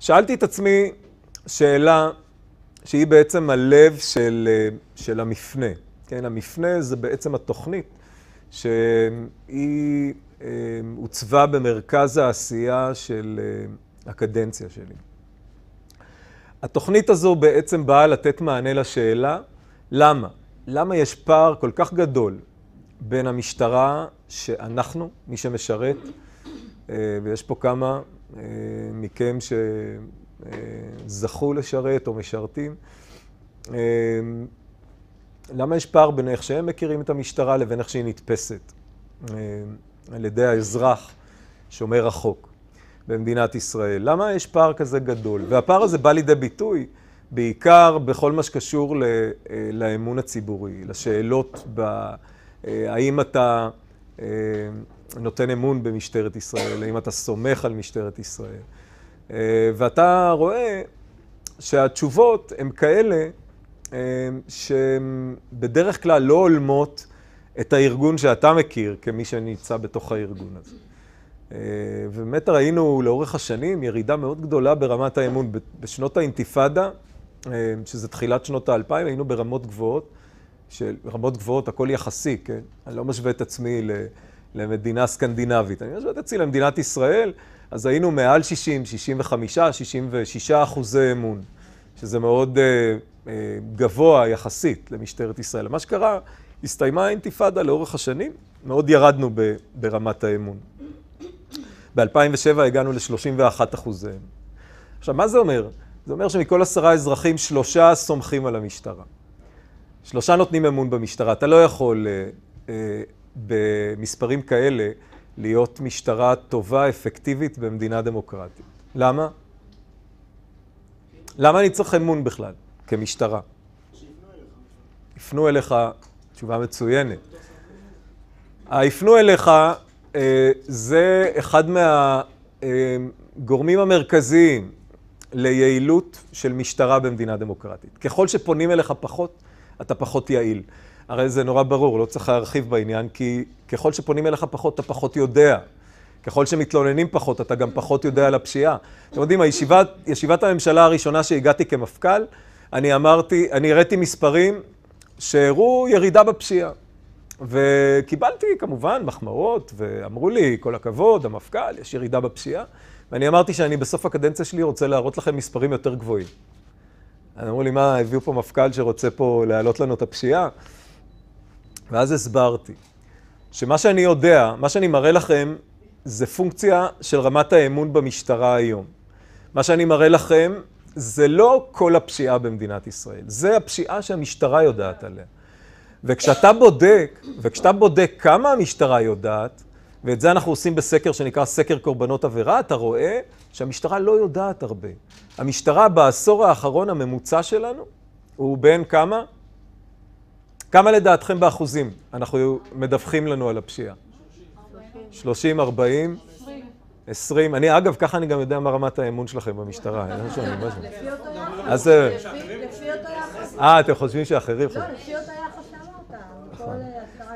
שאלתי את עצמי שאלה שהיא בעצם הלב של, אה, של המפנה. כן, המפנה זה בעצם התוכנית שהיא אה, עוצבה הוצבה במרכז העשייה של אה, הקדנציה שלי. התוכנית הזו בעצם באה לתת מענה לשאלה למה? למה יש פער כל כך גדול בין המשטרה, שאנחנו, מי שמשרת, אה, ויש פה כמה אה, מכם שזכו אה, לשרת או משרתים, למה יש פער בין איך שהם מכירים את המשטרה לבין איך שהיא נתפסת על ידי האזרח שומר החוק במדינת ישראל? למה יש פער כזה גדול? והפער הזה בא לידי ביטוי בעיקר בכל מה שקשור לאמון הציבורי, לשאלות ב... אה, האם אתה אה, נותן אמון במשטרת ישראל, האם אתה סומך על משטרת ישראל. אה, ואתה רואה שהתשובות הן כאלה שהן בדרך כלל לא הולמות את הארגון שאתה מכיר כמי שנמצא בתוך הארגון הזה. ובאמת ראינו לאורך השנים ירידה מאוד גדולה ברמת האמון. בשנות האינתיפאדה, שזה תחילת שנות האלפיים, היינו ברמות גבוהות של רמות גבוהות, הכל יחסי, כן? אני לא משווה את עצמי ל, למדינה סקנדינבית, אני משווה את עצמי למדינת ישראל, אז היינו מעל 60, 65, 66 אחוזי אמון, שזה מאוד אה, אה, גבוה יחסית למשטרת ישראל. מה שקרה, הסתיימה האינתיפאדה לאורך השנים, מאוד ירדנו ב, ברמת האמון. ב-2007 הגענו ל-31 אחוזי אמון. עכשיו, מה זה אומר? זה אומר שמכל עשרה אזרחים, שלושה סומכים על המשטרה. שלושה נותנים אמון במשטרה. אתה לא יכול אה, אה, במספרים כאלה להיות משטרה טובה, אפקטיבית, במדינה דמוקרטית. למה? למה אני צריך אמון בכלל, כמשטרה? יפנו אליך, תשובה מצוינת. היפנו אליך אה, זה אחד מהגורמים אה, המרכזיים ליעילות של משטרה במדינה דמוקרטית. ככל שפונים אליך פחות, אתה פחות יעיל. הרי זה נורא ברור, לא צריך להרחיב בעניין, כי ככל שפונים אליך פחות, אתה פחות יודע. ככל שמתלוננים פחות, אתה גם פחות יודע על הפשיעה. אתם יודעים, הישיבת, ישיבת הממשלה הראשונה שהגעתי כמפכ"ל, אני אמרתי, אני הראתי מספרים שהראו ירידה בפשיעה. וקיבלתי כמובן מחמאות, ואמרו לי, כל הכבוד, המפכ"ל, יש ירידה בפשיעה. ואני אמרתי שאני בסוף הקדנציה שלי רוצה להראות לכם מספרים יותר גבוהים. אז אמרו לי, מה, הביאו פה מפכ"ל שרוצה פה להעלות לנו את הפשיעה? ואז הסברתי שמה שאני יודע, מה שאני מראה לכם, זה פונקציה של רמת האמון במשטרה היום. מה שאני מראה לכם זה לא כל הפשיעה במדינת ישראל, זה הפשיעה שהמשטרה יודעת עליה. וכשאתה בודק, וכשאתה בודק כמה המשטרה יודעת, ואת זה אנחנו עושים בסקר שנקרא סקר קורבנות עבירה, אתה רואה שהמשטרה לא יודעת הרבה. המשטרה בעשור האחרון הממוצע שלנו הוא בין כמה? כמה לדעתכם באחוזים אנחנו מדווחים לנו על הפשיעה? 30, 40, 20. אני, אגב, ככה אני גם יודע מה רמת האמון שלכם במשטרה. לא לפי אותו יחס. מה זה? אז... אה, אה, אתם חושבים שאחרים חושבים. לא, לפי אותו יחס שאמרת. נכון.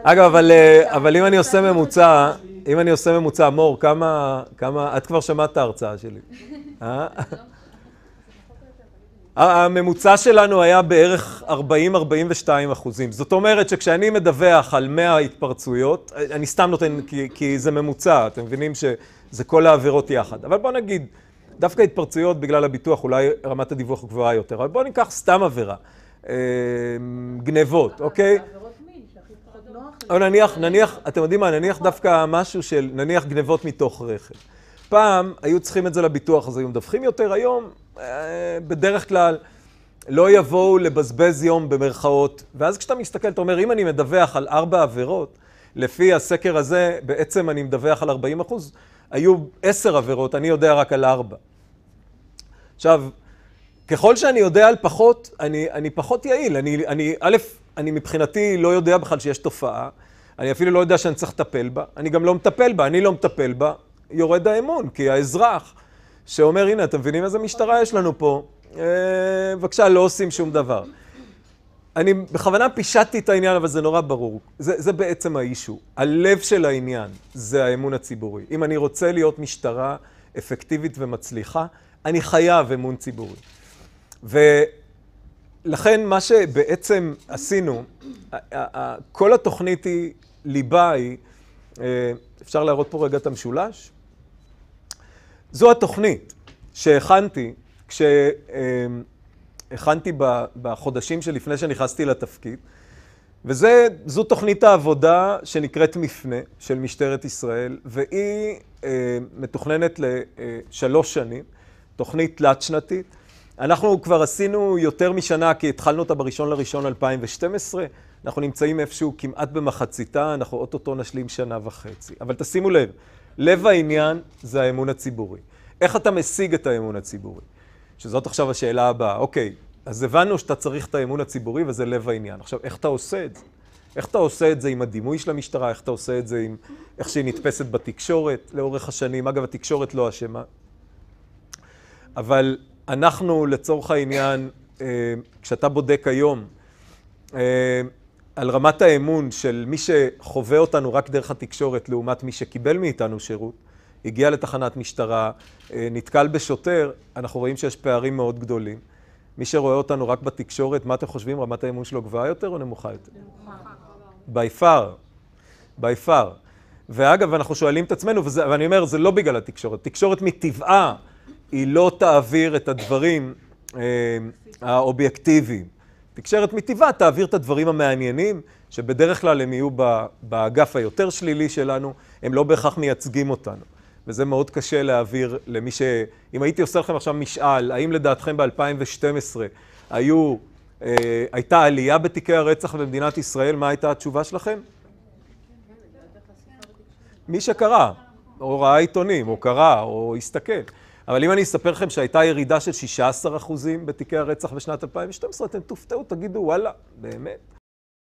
אגב, אה, אבל אם אני עושה ממוצע... אם אני עושה ממוצע, מור, כמה, כמה, את כבר שמעת את ההרצאה שלי. אה? הממוצע שלנו היה בערך 40-42 אחוזים. זאת אומרת שכשאני מדווח על 100 התפרצויות, אני סתם נותן, כי, כי זה ממוצע, אתם מבינים שזה כל העבירות יחד. אבל בואו נגיד, דווקא התפרצויות בגלל הביטוח, אולי רמת הדיווח גבוהה יותר, אבל בואו ניקח סתם עבירה. אה, גנבות, אוקיי? נוח. או נניח, נניח, אתם יודעים מה, נניח דווקא משהו של, נניח גנבות מתוך רכב. פעם היו צריכים את זה לביטוח, אז היו מדווחים יותר, היום אה, בדרך כלל לא יבואו לבזבז יום במרכאות. ואז כשאתה מסתכל, אתה אומר, אם אני מדווח על ארבע עבירות, לפי הסקר הזה, בעצם אני מדווח על 40 אחוז, היו עשר עבירות, אני יודע רק על ארבע. עכשיו, ככל שאני יודע על פחות, אני, אני פחות יעיל. אני, אני, א', אני מבחינתי לא יודע בכלל שיש תופעה, אני אפילו לא יודע שאני צריך לטפל בה, אני גם לא מטפל בה, אני לא מטפל בה, יורד האמון, כי האזרח שאומר, הנה, אתם מבינים איזה משטרה יש לנו פה, אה, בבקשה, לא עושים שום דבר. אני בכוונה פישטתי את העניין, אבל זה נורא ברור. זה, זה בעצם האישו. הלב של העניין זה האמון הציבורי. אם אני רוצה להיות משטרה אפקטיבית ומצליחה, אני חייב אמון ציבורי. ו... לכן מה שבעצם עשינו, כל התוכנית היא, ליבה היא, אה, אפשר להראות פה רגע את המשולש? זו התוכנית שהכנתי כשהכנתי אה, בחודשים שלפני שנכנסתי לתפקיד, וזו תוכנית העבודה שנקראת מפנה של משטרת ישראל, והיא אה, מתוכננת לשלוש שנים, תוכנית תלת-שנתית. אנחנו כבר עשינו יותר משנה, כי התחלנו אותה בראשון לראשון 2012. אנחנו נמצאים איפשהו כמעט במחציתה, אנחנו אוטוטו נשלים שנה וחצי. אבל תשימו לב, לב העניין זה האמון הציבורי. איך אתה משיג את האמון הציבורי? שזאת עכשיו השאלה הבאה. אוקיי, אז הבנו שאתה צריך את האמון הציבורי וזה לב העניין. עכשיו, איך אתה עושה את זה? איך אתה עושה את זה עם הדימוי של המשטרה? איך אתה עושה את זה עם איך שהיא נתפסת בתקשורת לאורך השנים? אגב, התקשורת לא אשמה. אבל אנחנו לצורך העניין, אה, כשאתה בודק היום אה, על רמת האמון של מי שחווה אותנו רק דרך התקשורת לעומת מי שקיבל מאיתנו שירות, הגיע לתחנת משטרה, אה, נתקל בשוטר, אנחנו רואים שיש פערים מאוד גדולים. מי שרואה אותנו רק בתקשורת, מה אתם חושבים, רמת האמון שלו גבוהה יותר או נמוכה יותר? נמוכה. by far, by far. ואגב, אנחנו שואלים את עצמנו, וזה, ואני אומר, זה לא בגלל התקשורת. תקשורת מטבעה היא לא תעביר את הדברים אה, האובייקטיביים. תקשרת מטבעה תעביר את הדברים המעניינים, שבדרך כלל הם יהיו ב, באגף היותר שלילי שלנו, הם לא בהכרח מייצגים אותנו. וזה מאוד קשה להעביר למי ש... אם הייתי עושה לכם עכשיו משאל, האם לדעתכם ב-2012 היו, אה, הייתה עלייה בתיקי הרצח במדינת ישראל, מה הייתה התשובה שלכם? מי שקרא, או ראה עיתונים, או קרא, או הסתכל. אבל אם אני אספר לכם שהייתה ירידה של 16% בתיקי הרצח בשנת 2012, אתם תופתעו, תגידו, וואלה, באמת.